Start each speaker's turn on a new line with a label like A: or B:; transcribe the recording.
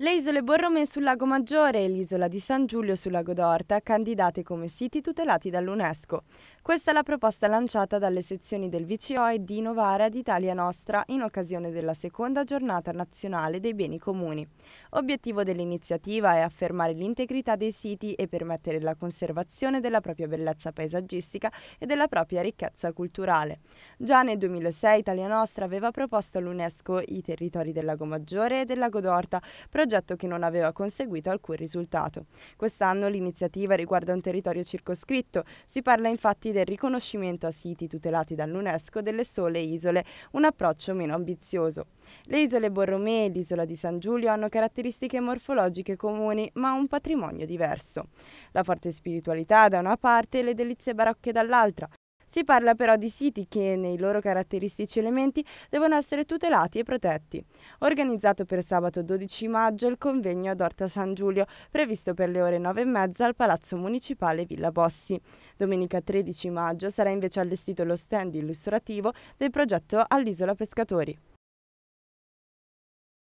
A: Le isole Borromei sul Lago Maggiore e l'isola di San Giulio sul Lago d'Orta, candidate come siti tutelati dall'UNESCO. Questa è la proposta lanciata dalle sezioni del VCO e di Novara d'Italia Nostra in occasione della seconda giornata nazionale dei beni comuni. Obiettivo dell'iniziativa è affermare l'integrità dei siti e permettere la conservazione della propria bellezza paesaggistica e della propria ricchezza culturale. Già nel 2006 Italia Nostra aveva proposto all'UNESCO i territori del Lago Maggiore e del Lago d'Orta, progetto che non aveva conseguito alcun risultato. Quest'anno l'iniziativa riguarda un territorio circoscritto, si parla infatti del riconoscimento a siti tutelati dall'UNESCO delle sole isole, un approccio meno ambizioso. Le isole Borromee e l'isola di San Giulio hanno caratteristiche morfologiche comuni ma un patrimonio diverso. La forte spiritualità da una parte e le delizie barocche dall'altra, si parla però di siti che, nei loro caratteristici elementi, devono essere tutelati e protetti. Organizzato per sabato 12 maggio il convegno ad Orta San Giulio, previsto per le ore 9 e mezza al Palazzo Municipale Villa Bossi. Domenica 13 maggio sarà invece allestito lo stand illustrativo del progetto All'Isola Pescatori.